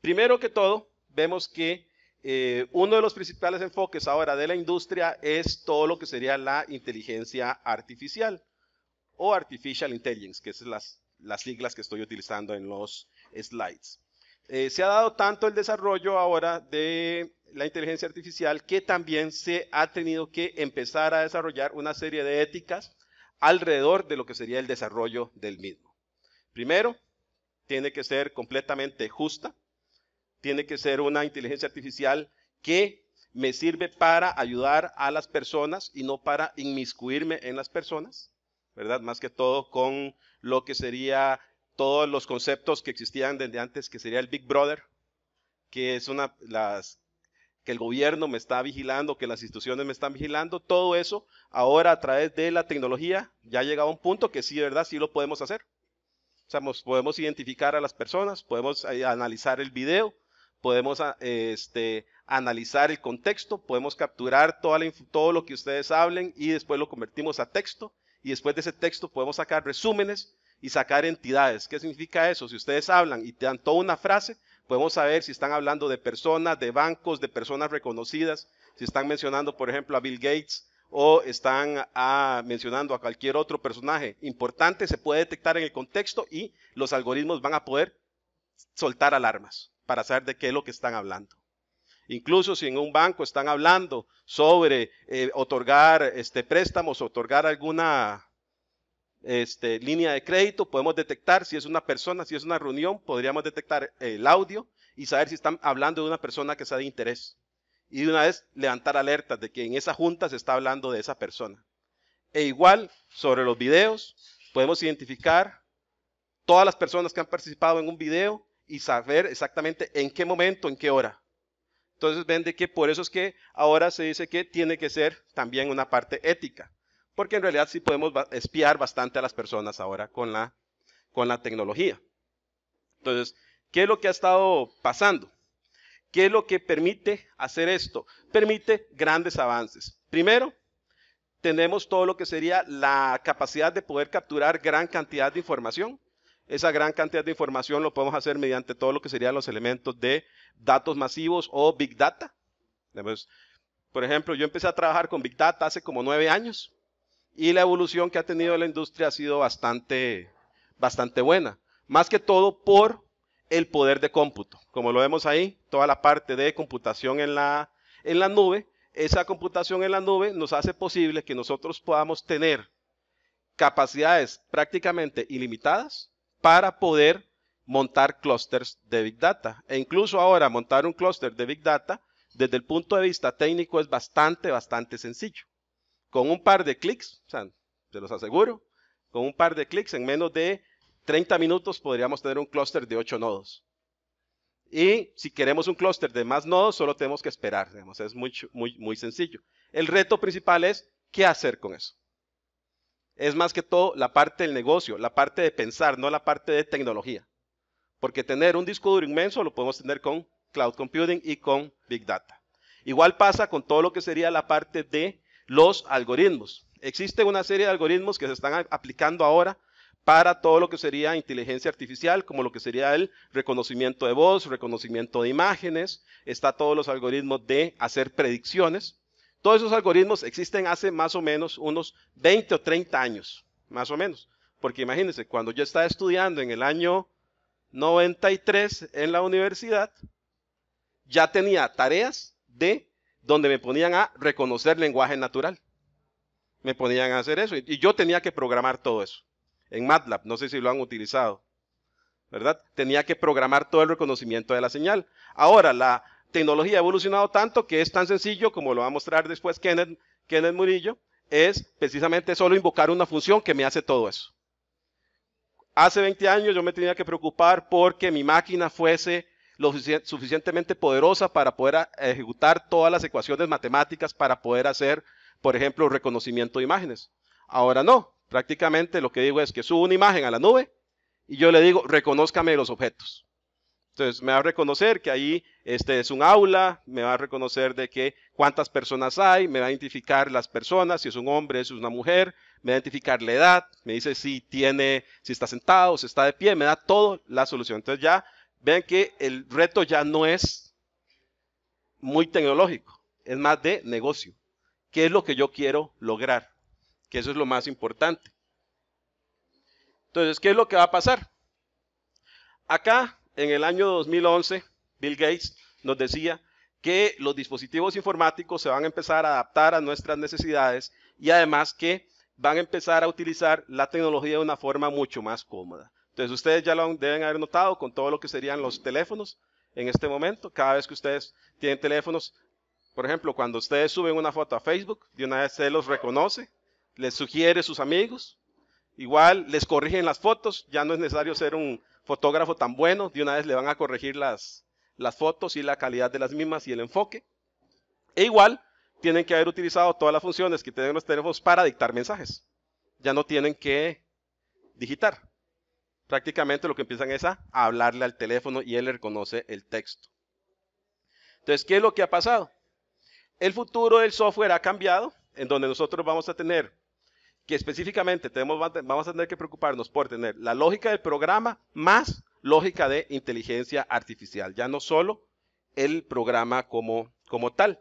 Primero que todo, vemos que eh, uno de los principales enfoques ahora de la industria es todo lo que sería la inteligencia artificial o artificial intelligence, que es las, las siglas que estoy utilizando en los slides. Eh, se ha dado tanto el desarrollo ahora de la inteligencia artificial que también se ha tenido que empezar a desarrollar una serie de éticas alrededor de lo que sería el desarrollo del mismo. Primero, tiene que ser completamente justa, tiene que ser una inteligencia artificial que me sirve para ayudar a las personas y no para inmiscuirme en las personas, ¿verdad? Más que todo con lo que sería todos los conceptos que existían desde antes, que sería el Big Brother, que es una, las, que el gobierno me está vigilando, que las instituciones me están vigilando, todo eso, ahora a través de la tecnología, ya ha llegado a un punto que sí, ¿verdad? Sí lo podemos hacer. O sea, podemos identificar a las personas, podemos eh, analizar el video, podemos ah, este, analizar el contexto, podemos capturar todo lo que ustedes hablen y después lo convertimos a texto y después de ese texto podemos sacar resúmenes y sacar entidades. ¿Qué significa eso? Si ustedes hablan y te dan toda una frase, podemos saber si están hablando de personas, de bancos, de personas reconocidas, si están mencionando, por ejemplo, a Bill Gates o están ah, mencionando a cualquier otro personaje importante, se puede detectar en el contexto y los algoritmos van a poder soltar alarmas para saber de qué es lo que están hablando. Incluso si en un banco están hablando sobre eh, otorgar este, préstamos, otorgar alguna este, línea de crédito, podemos detectar si es una persona, si es una reunión, podríamos detectar el audio y saber si están hablando de una persona que sea de interés. Y de una vez levantar alertas de que en esa junta se está hablando de esa persona. E igual, sobre los videos, podemos identificar todas las personas que han participado en un video y saber exactamente en qué momento, en qué hora. Entonces ven de que por eso es que ahora se dice que tiene que ser también una parte ética, porque en realidad sí podemos espiar bastante a las personas ahora con la, con la tecnología. Entonces, ¿qué es lo que ha estado pasando? ¿Qué es lo que permite hacer esto? Permite grandes avances. Primero, tenemos todo lo que sería la capacidad de poder capturar gran cantidad de información esa gran cantidad de información lo podemos hacer mediante todo lo que serían los elementos de datos masivos o Big Data. por ejemplo, yo empecé a trabajar con Big Data hace como nueve años y la evolución que ha tenido la industria ha sido bastante, bastante buena. Más que todo por el poder de cómputo. Como lo vemos ahí, toda la parte de computación en la, en la nube. Esa computación en la nube nos hace posible que nosotros podamos tener capacidades prácticamente ilimitadas para poder montar clústeres de Big Data. E incluso ahora montar un clúster de Big Data desde el punto de vista técnico es bastante, bastante sencillo. Con un par de clics, se los aseguro, con un par de clics en menos de 30 minutos podríamos tener un clúster de 8 nodos. Y si queremos un clúster de más nodos, solo tenemos que esperar. es muy, muy, muy sencillo. El reto principal es qué hacer con eso es más que todo la parte del negocio, la parte de pensar, no la parte de tecnología. Porque tener un disco duro inmenso lo podemos tener con cloud computing y con big data. Igual pasa con todo lo que sería la parte de los algoritmos. Existe una serie de algoritmos que se están aplicando ahora para todo lo que sería inteligencia artificial, como lo que sería el reconocimiento de voz, reconocimiento de imágenes, está todos los algoritmos de hacer predicciones. Todos esos algoritmos existen hace más o menos unos 20 o 30 años, más o menos. Porque imagínense, cuando yo estaba estudiando en el año 93 en la universidad, ya tenía tareas de donde me ponían a reconocer lenguaje natural. Me ponían a hacer eso y yo tenía que programar todo eso. En MATLAB, no sé si lo han utilizado, ¿verdad? Tenía que programar todo el reconocimiento de la señal. Ahora, la, tecnología ha evolucionado tanto que es tan sencillo, como lo va a mostrar después Kenneth, Murillo, es precisamente solo invocar una función que me hace todo eso. Hace 20 años yo me tenía que preocupar porque mi máquina fuese lo suficientemente poderosa para poder ejecutar todas las ecuaciones matemáticas para poder hacer, por ejemplo, reconocimiento de imágenes. Ahora no, prácticamente lo que digo es que subo una imagen a la nube y yo le digo, reconózcame los objetos. Entonces me va a reconocer que ahí este es un aula, me va a reconocer de que cuántas personas hay, me va a identificar las personas, si es un hombre, si es una mujer, me va a identificar la edad, me dice si tiene, si está sentado, si está de pie, me da toda la solución. Entonces ya vean que el reto ya no es muy tecnológico, es más de negocio. ¿Qué es lo que yo quiero lograr? Que eso es lo más importante. Entonces, ¿qué es lo que va a pasar? Acá en el año 2011, Bill Gates nos decía que los dispositivos informáticos se van a empezar a adaptar a nuestras necesidades y además que van a empezar a utilizar la tecnología de una forma mucho más cómoda. Entonces ustedes ya lo deben haber notado con todo lo que serían los teléfonos en este momento. Cada vez que ustedes tienen teléfonos, por ejemplo, cuando ustedes suben una foto a Facebook, de una vez se los reconoce, les sugiere sus amigos, Igual les corrigen las fotos, ya no es necesario ser un fotógrafo tan bueno, de una vez le van a corregir las, las fotos y la calidad de las mismas y el enfoque. E igual tienen que haber utilizado todas las funciones que tienen los teléfonos para dictar mensajes. Ya no tienen que digitar. Prácticamente lo que empiezan es a hablarle al teléfono y él le reconoce el texto. Entonces, ¿qué es lo que ha pasado? El futuro del software ha cambiado, en donde nosotros vamos a tener que específicamente tenemos, vamos a tener que preocuparnos por tener la lógica del programa más lógica de inteligencia artificial, ya no solo el programa como, como tal.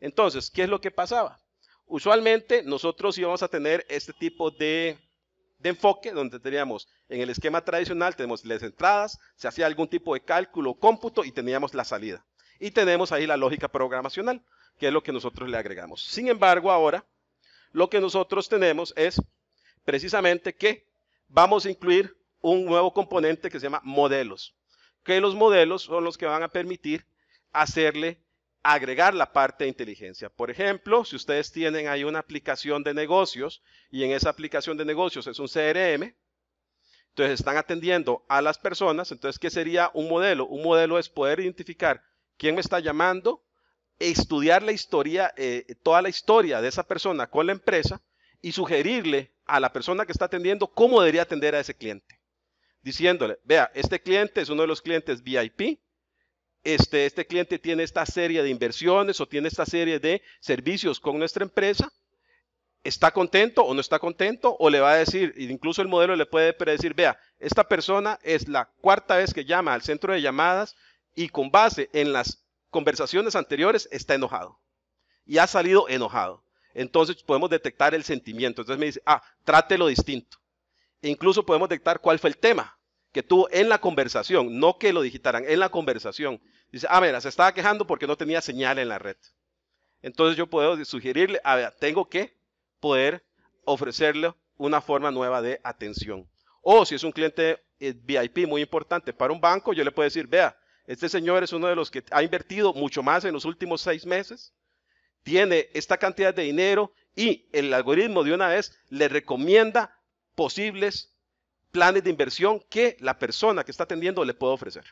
Entonces, ¿qué es lo que pasaba? Usualmente nosotros íbamos a tener este tipo de, de enfoque, donde teníamos en el esquema tradicional, tenemos las entradas, se hacía algún tipo de cálculo, cómputo y teníamos la salida. Y tenemos ahí la lógica programacional, que es lo que nosotros le agregamos. Sin embargo, ahora lo que nosotros tenemos es precisamente que vamos a incluir un nuevo componente que se llama modelos, que los modelos son los que van a permitir hacerle agregar la parte de inteligencia. Por ejemplo, si ustedes tienen ahí una aplicación de negocios y en esa aplicación de negocios es un CRM, entonces están atendiendo a las personas, entonces ¿qué sería un modelo? Un modelo es poder identificar quién me está llamando, estudiar la historia, eh, toda la historia de esa persona con la empresa y sugerirle a la persona que está atendiendo cómo debería atender a ese cliente. Diciéndole, vea, este cliente es uno de los clientes VIP, este, este cliente tiene esta serie de inversiones o tiene esta serie de servicios con nuestra empresa, está contento o no está contento, o le va a decir, incluso el modelo le puede predecir, vea, esta persona es la cuarta vez que llama al centro de llamadas y con base en las conversaciones anteriores está enojado y ha salido enojado. Entonces podemos detectar el sentimiento. Entonces me dice, ah, trátelo distinto. E incluso podemos detectar cuál fue el tema que tuvo en la conversación, no que lo digitaran, en la conversación. Dice, ah, mira, se estaba quejando porque no tenía señal en la red. Entonces yo puedo sugerirle, a ver, tengo que poder ofrecerle una forma nueva de atención. O si es un cliente eh, VIP muy importante para un banco, yo le puedo decir, vea, este señor es uno de los que ha invertido mucho más en los últimos seis meses, tiene esta cantidad de dinero y el algoritmo de una vez le recomienda posibles planes de inversión que la persona que está atendiendo le puede ofrecer.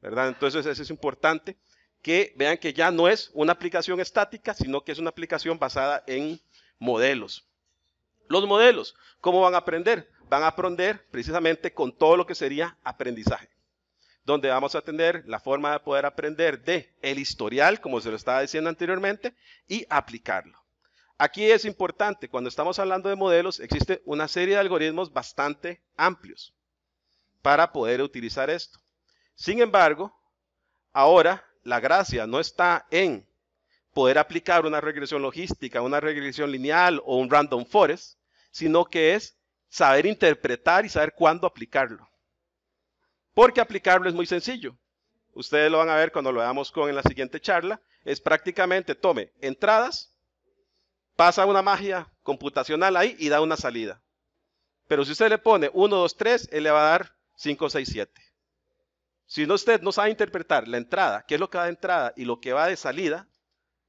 ¿Verdad? Entonces eso es importante que vean que ya no es una aplicación estática, sino que es una aplicación basada en modelos. Los modelos, ¿cómo van a aprender? Van a aprender precisamente con todo lo que sería aprendizaje donde vamos a tener la forma de poder aprender de el historial, como se lo estaba diciendo anteriormente, y aplicarlo. Aquí es importante, cuando estamos hablando de modelos, existe una serie de algoritmos bastante amplios para poder utilizar esto. Sin embargo, ahora la gracia no está en poder aplicar una regresión logística, una regresión lineal o un random forest, sino que es saber interpretar y saber cuándo aplicarlo porque aplicarlo es muy sencillo. Ustedes lo van a ver cuando lo veamos con en la siguiente charla. Es prácticamente, tome entradas, pasa una magia computacional ahí y da una salida. Pero si usted le pone 1, 2, 3, él le va a dar 5, 6, 7. Si no, usted no sabe interpretar la entrada, qué es lo que va de entrada y lo que va de salida,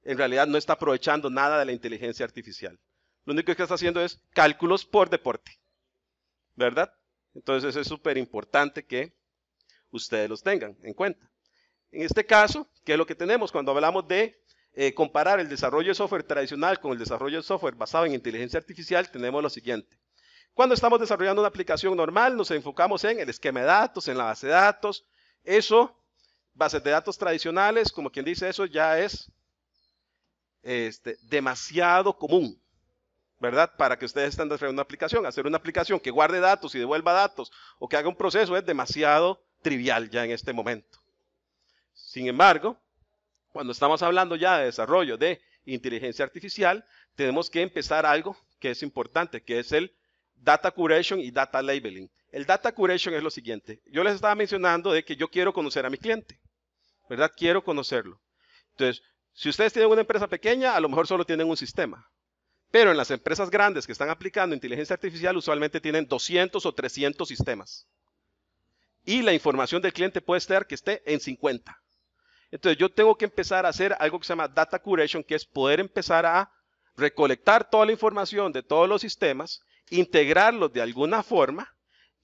en realidad no está aprovechando nada de la inteligencia artificial. Lo único que está haciendo es cálculos por deporte. ¿Verdad? Entonces es súper importante que ustedes los tengan en cuenta. En este caso, ¿qué es lo que tenemos cuando hablamos de eh, comparar el desarrollo de software tradicional con el desarrollo de software basado en inteligencia artificial? Tenemos lo siguiente. Cuando estamos desarrollando una aplicación normal, nos enfocamos en el esquema de datos, en la base de datos. Eso, bases de datos tradicionales, como quien dice eso, ya es este, demasiado común, ¿verdad? Para que ustedes estén desarrollando una aplicación. Hacer una aplicación que guarde datos y devuelva datos o que haga un proceso es demasiado trivial ya en este momento. Sin embargo, cuando estamos hablando ya de desarrollo de inteligencia artificial, tenemos que empezar algo que es importante, que es el data curation y data labeling. El data curation es lo siguiente. Yo les estaba mencionando de que yo quiero conocer a mi cliente, ¿verdad? Quiero conocerlo. Entonces, si ustedes tienen una empresa pequeña, a lo mejor solo tienen un sistema. Pero en las empresas grandes que están aplicando inteligencia artificial, usualmente tienen 200 o 300 sistemas y la información del cliente puede estar que esté en 50. Entonces yo tengo que empezar a hacer algo que se llama data curation, que es poder empezar a recolectar toda la información de todos los sistemas, integrarlos de alguna forma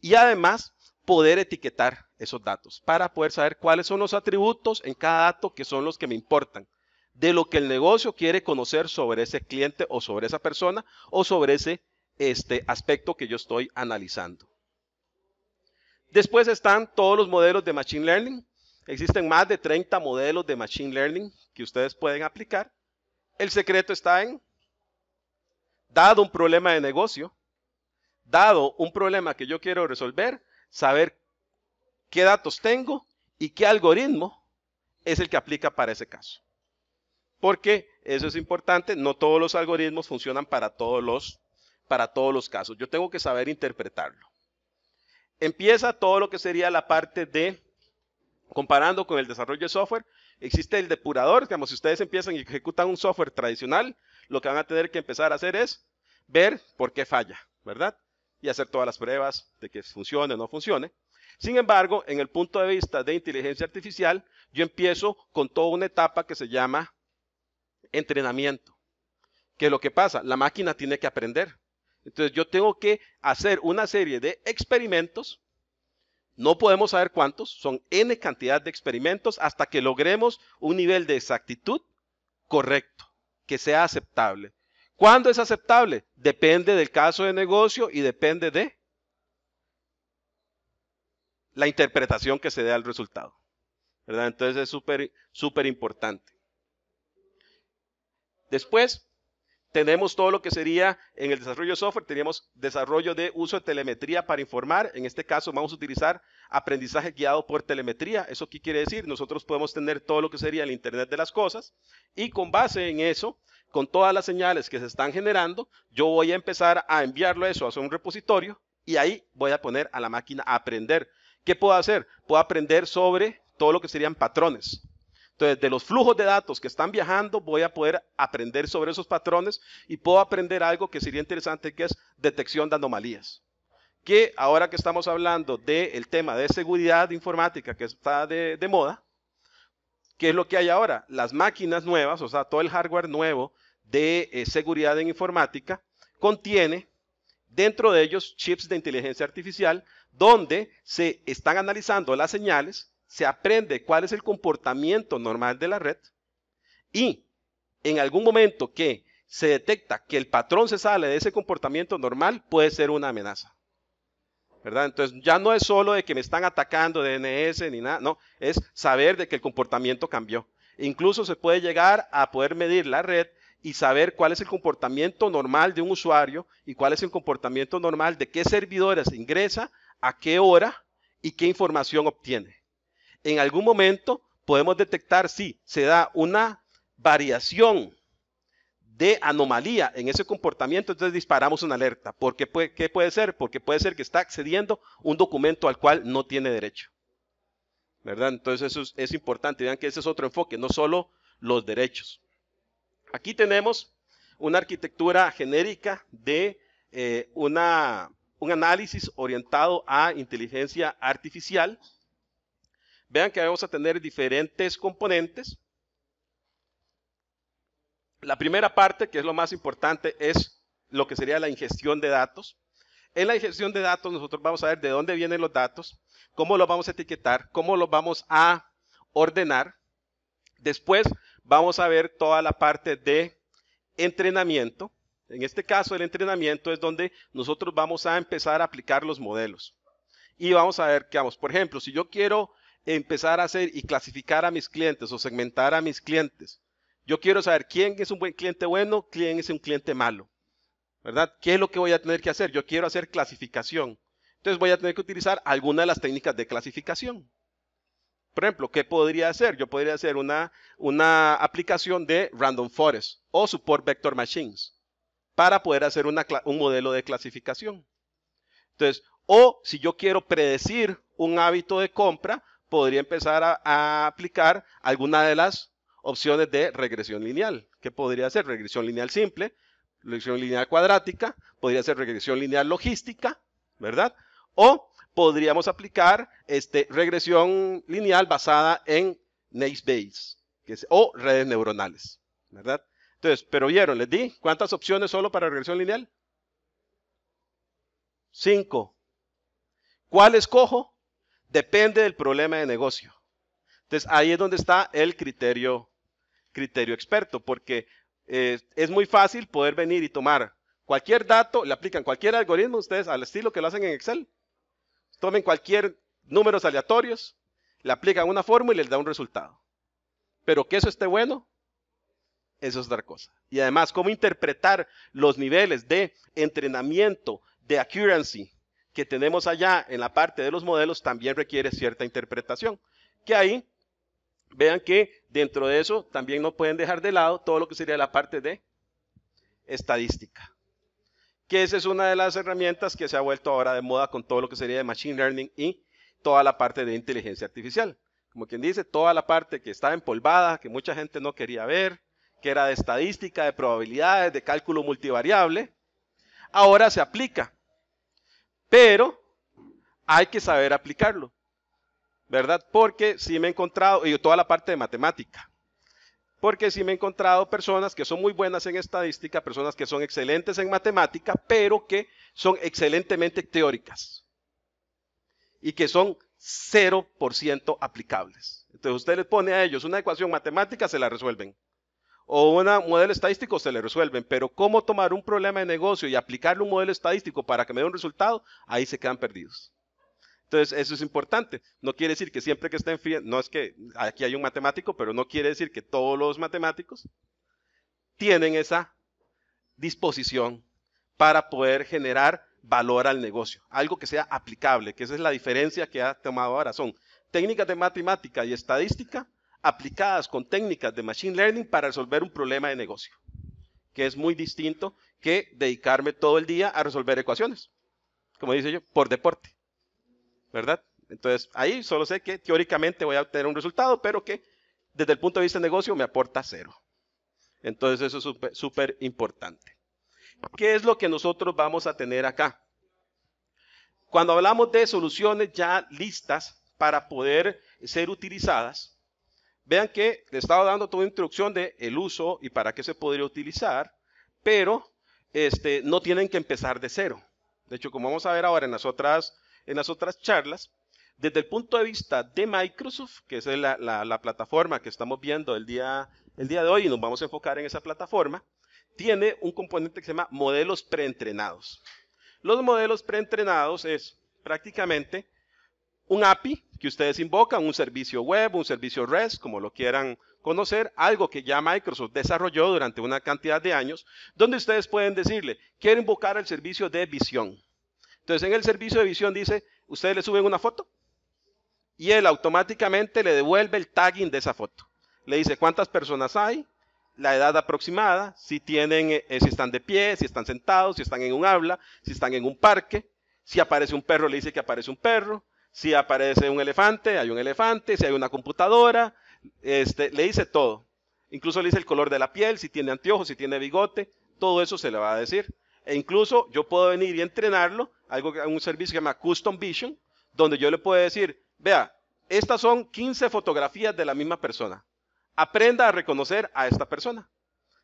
y además poder etiquetar esos datos para poder saber cuáles son los atributos en cada dato que son los que me importan de lo que el negocio quiere conocer sobre ese cliente o sobre esa persona o sobre ese este, aspecto que yo estoy analizando. Después están todos los modelos de Machine Learning. Existen más de 30 modelos de Machine Learning que ustedes pueden aplicar. El secreto está en, dado un problema de negocio, dado un problema que yo quiero resolver, saber qué datos tengo y qué algoritmo es el que aplica para ese caso. Porque eso es importante, no todos los algoritmos funcionan para todos los, para todos los casos. Yo tengo que saber interpretarlo empieza todo lo que sería la parte de, comparando con el desarrollo de software, existe el depurador, digamos, si ustedes empiezan y ejecutan un software tradicional, lo que van a tener que empezar a hacer es ver por qué falla, ¿verdad? Y hacer todas las pruebas de que funcione o no funcione. Sin embargo, en el punto de vista de inteligencia artificial, yo empiezo con toda una etapa que se llama entrenamiento. ¿Qué es lo que pasa, la máquina tiene que aprender. Entonces yo tengo que hacer una serie de experimentos. No podemos saber cuántos, son n cantidad de experimentos hasta que logremos un nivel de exactitud correcto, que sea aceptable. ¿Cuándo es aceptable? Depende del caso de negocio y depende de la interpretación que se dé al resultado. ¿verdad? Entonces es súper, súper importante. Después, tenemos todo lo que sería en el desarrollo de software, tenemos desarrollo de uso de telemetría para informar. En este caso vamos a utilizar aprendizaje guiado por telemetría. ¿Eso qué quiere decir? Nosotros podemos tener todo lo que sería el Internet de las Cosas y con base en eso, con todas las señales que se están generando, yo voy a empezar a enviarlo eso a un repositorio y ahí voy a poner a la máquina a aprender. ¿Qué puedo hacer? Puedo aprender sobre todo lo que serían patrones. Entonces, de los flujos de datos que están viajando, voy a poder aprender sobre esos patrones y puedo aprender algo que sería interesante, que es detección de anomalías. Que ahora que estamos hablando del tema de seguridad informática que está de, moda, ¿qué es lo que hay ahora? Las máquinas nuevas, o sea, todo el hardware nuevo de eh, seguridad en informática, contiene dentro de ellos chips de inteligencia artificial donde se están analizando las señales se aprende cuál es el comportamiento normal de la red y en algún momento que se detecta que el patrón se sale de ese comportamiento normal, puede ser una amenaza. ¿verdad? Entonces ya no es solo de que me están atacando DNS ni nada, no, es saber de que el comportamiento cambió. Incluso se puede llegar a poder medir la red y saber cuál es el comportamiento normal de un usuario y cuál es el comportamiento normal de qué servidores ingresa, a qué hora y qué información obtiene en algún momento podemos detectar si se da una variación de anomalía en ese comportamiento, entonces disparamos una alerta. ¿Por qué puede, ser? Porque puede ser que está accediendo un documento al cual no tiene derecho. ¿Verdad? Entonces eso es, importante. Vean que ese es otro enfoque, no solo los derechos. Aquí tenemos una arquitectura genérica de eh, una, un análisis orientado a inteligencia artificial. Vean que vamos a tener diferentes componentes. La primera parte, que es lo más importante, es lo que sería la ingestión de datos. En la ingestión de datos nosotros vamos a ver de dónde vienen los datos, cómo los vamos a etiquetar, cómo los vamos a ordenar. Después vamos a ver toda la parte de entrenamiento. En este caso el entrenamiento es donde nosotros vamos a empezar a aplicar los modelos. Y vamos a ver qué vamos. Por ejemplo, si yo quiero empezar a hacer y clasificar a mis clientes o segmentar a mis clientes. Yo quiero saber quién es un buen cliente bueno, quién es un cliente malo. ¿Verdad? ¿Qué es lo que voy a tener que hacer? Yo quiero hacer clasificación. Entonces voy a tener que utilizar alguna de las técnicas de clasificación. Por ejemplo, ¿qué podría hacer? Yo podría hacer una, una aplicación de Random Forest o Support Vector Machines para poder hacer un modelo de clasificación. Entonces, o si yo quiero predecir un hábito de compra, podría empezar a, aplicar alguna de las opciones de regresión lineal, que podría ser regresión lineal simple, regresión lineal cuadrática, podría ser regresión lineal logística, ¿verdad? O podríamos aplicar este, regresión lineal basada en Nace o redes neuronales, ¿verdad? Entonces, pero vieron, les di cuántas opciones solo para regresión lineal. Cinco. ¿Cuál escojo? Depende del problema de negocio. Entonces ahí es donde está el criterio, criterio experto, porque eh, es muy fácil poder venir y tomar cualquier dato, le aplican cualquier algoritmo ustedes al estilo que lo hacen en Excel. Tomen cualquier números aleatorios, le aplican una fórmula y les da un resultado. Pero que eso esté bueno, eso es otra cosa. Y además, cómo interpretar los niveles de entrenamiento, de accuracy, que tenemos allá en la parte de los modelos también requiere cierta interpretación. Que ahí, vean que dentro de eso también no pueden dejar de lado todo lo que sería la parte de estadística. Que esa es una de las herramientas que se ha vuelto ahora de moda con todo lo que sería de Machine Learning y toda la parte de inteligencia artificial. Como quien dice, toda la parte que estaba empolvada, que mucha gente no quería ver, que era de estadística, de probabilidades, de cálculo multivariable, ahora se aplica pero hay que saber aplicarlo, ¿verdad? Porque si me he encontrado, y toda la parte de matemática, porque si me he encontrado personas que son muy buenas en estadística, personas que son excelentes en matemática, pero que son excelentemente teóricas y que son 0% aplicables. Entonces usted les pone a ellos una ecuación matemática, se la resuelven o un modelo estadístico se le resuelven, pero cómo tomar un problema de negocio y aplicarle un modelo estadístico para que me dé un resultado, ahí se quedan perdidos. Entonces, eso es importante. No quiere decir que siempre que estén fríos, no es que aquí hay un matemático, pero no quiere decir que todos los matemáticos tienen esa disposición para poder generar valor al negocio, algo que sea aplicable, que esa es la diferencia que ha tomado ahora. Son técnicas de matemática y estadística aplicadas con técnicas de Machine Learning para resolver un problema de negocio, que es muy distinto que dedicarme todo el día a resolver ecuaciones, como dice yo, por deporte, ¿verdad? Entonces, ahí solo sé que teóricamente voy a obtener un resultado, pero que desde el punto de vista de negocio me aporta cero. Entonces, eso es súper importante. ¿Qué es lo que nosotros vamos a tener acá? Cuando hablamos de soluciones ya listas para poder ser utilizadas, Vean que le estaba dando toda instrucción de el uso y para qué se podría utilizar, pero este, no tienen que empezar de cero. De hecho, como vamos a ver ahora en las otras, en las otras charlas, desde el punto de vista de Microsoft, que es la, plataforma que estamos viendo el día, el día de hoy y nos vamos a enfocar en esa plataforma, tiene un componente que se llama modelos preentrenados. Los modelos preentrenados es prácticamente un API que ustedes invocan, un servicio web, un servicio REST, como lo quieran conocer, algo que ya Microsoft desarrolló durante una cantidad de años, donde ustedes pueden decirle, quiero invocar el servicio de visión. Entonces, en el servicio de visión dice, ustedes le suben una foto y él automáticamente le devuelve el tagging de esa foto. Le dice cuántas personas hay, la edad aproximada, si tienen, eh, si están de pie, si están sentados, si están en un habla, si están en un parque, si aparece un perro, le dice que aparece un perro, si aparece un elefante, hay un elefante. Si hay una computadora, este, le dice todo. Incluso le dice el color de la piel, si tiene anteojos, si tiene bigote. Todo eso se le va a decir. E incluso yo puedo venir y entrenarlo, algo un servicio que se llama Custom Vision, donde yo le puedo decir, vea, estas son 15 fotografías de la misma persona. Aprenda a reconocer a esta persona.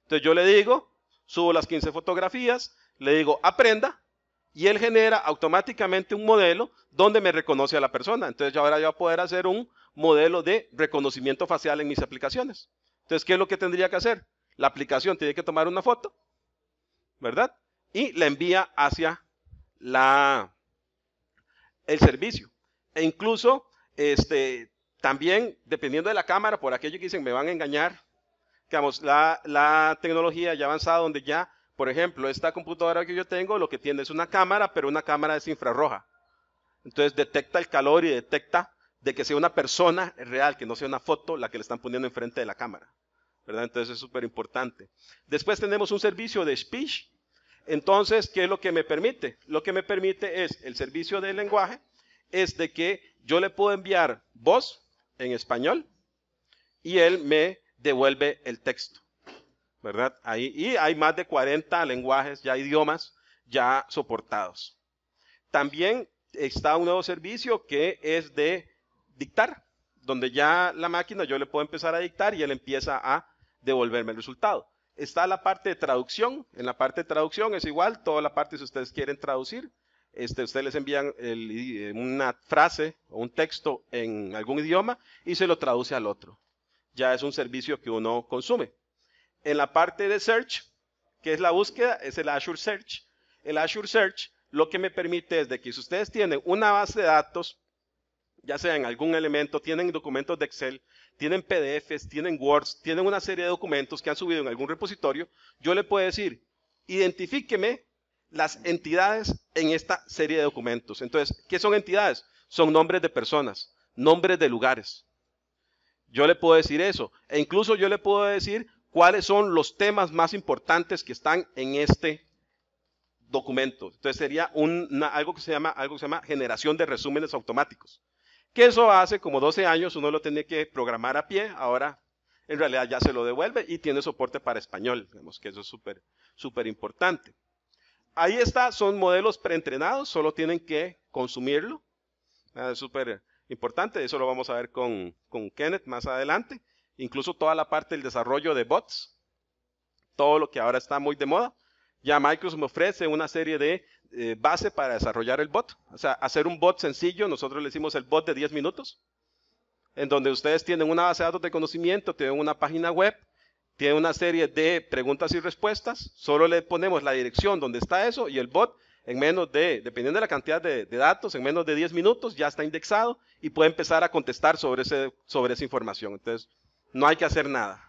Entonces yo le digo, subo las 15 fotografías, le digo, aprenda, y él genera automáticamente un modelo donde me reconoce a la persona. Entonces, yo ahora yo voy a poder hacer un modelo de reconocimiento facial en mis aplicaciones. Entonces, ¿qué es lo que tendría que hacer? La aplicación tiene que tomar una foto, ¿verdad? Y la envía hacia la, el servicio. E incluso, este, también, dependiendo de la cámara, por aquello que dicen, me van a engañar, digamos, la, la tecnología ya avanzada donde ya por ejemplo, esta computadora que yo tengo lo que tiene es una cámara, pero una cámara es infrarroja. Entonces detecta el calor y detecta de que sea una persona real, que no sea una foto la que le están poniendo enfrente de la cámara. ¿verdad? Entonces es súper importante. Después tenemos un servicio de speech. Entonces, ¿qué es lo que me permite? Lo que me permite es el servicio de lenguaje, es de que yo le puedo enviar voz en español y él me devuelve el texto. ¿verdad? Ahí, y hay más de 40 lenguajes, ya idiomas, ya soportados. También está un nuevo servicio que es de dictar, donde ya la máquina yo le puedo empezar a dictar y él empieza a devolverme el resultado. Está la parte de traducción, en la parte de traducción es igual, toda la parte si ustedes quieren traducir, este, ustedes les envían eh, una frase o un texto en algún idioma y se lo traduce al otro. Ya es un servicio que uno consume en la parte de search, que es la búsqueda, es el Azure Search. El Azure Search lo que me permite es de que si ustedes tienen una base de datos, ya sea en algún elemento, tienen documentos de Excel, tienen PDFs, tienen Words, tienen una serie de documentos que han subido en algún repositorio, yo le puedo decir, identifíqueme las entidades en esta serie de documentos. Entonces, ¿qué son entidades? Son nombres de personas, nombres de lugares. Yo le puedo decir eso. E incluso yo le puedo decir cuáles son los temas más importantes que están en este documento. Entonces sería algo, que se llama, generación de resúmenes automáticos. Que eso hace como 12 años uno lo tenía que programar a pie, ahora en realidad ya se lo devuelve y tiene soporte para español, Vemos que eso es súper, importante. Ahí está, son modelos preentrenados, solo tienen que consumirlo. Ah, es súper importante, eso lo vamos a ver con, con Kenneth más adelante incluso toda la parte del desarrollo de bots, todo lo que ahora está muy de moda. Ya Microsoft me ofrece una serie de eh, bases para desarrollar el bot. O sea, hacer un bot sencillo, nosotros le hicimos el bot de 10 minutos, en donde ustedes tienen una base de datos de conocimiento, tienen una página web, tienen una serie de preguntas y respuestas, solo le ponemos la dirección donde está eso y el bot en menos de, dependiendo de la cantidad de, datos, en menos de 10 minutos ya está indexado y puede empezar a contestar sobre, ese, sobre esa información. Entonces, no hay que hacer nada.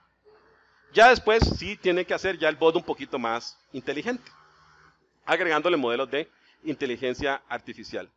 Ya después sí tiene que hacer ya el bot un poquito más inteligente, agregándole modelos de inteligencia artificial.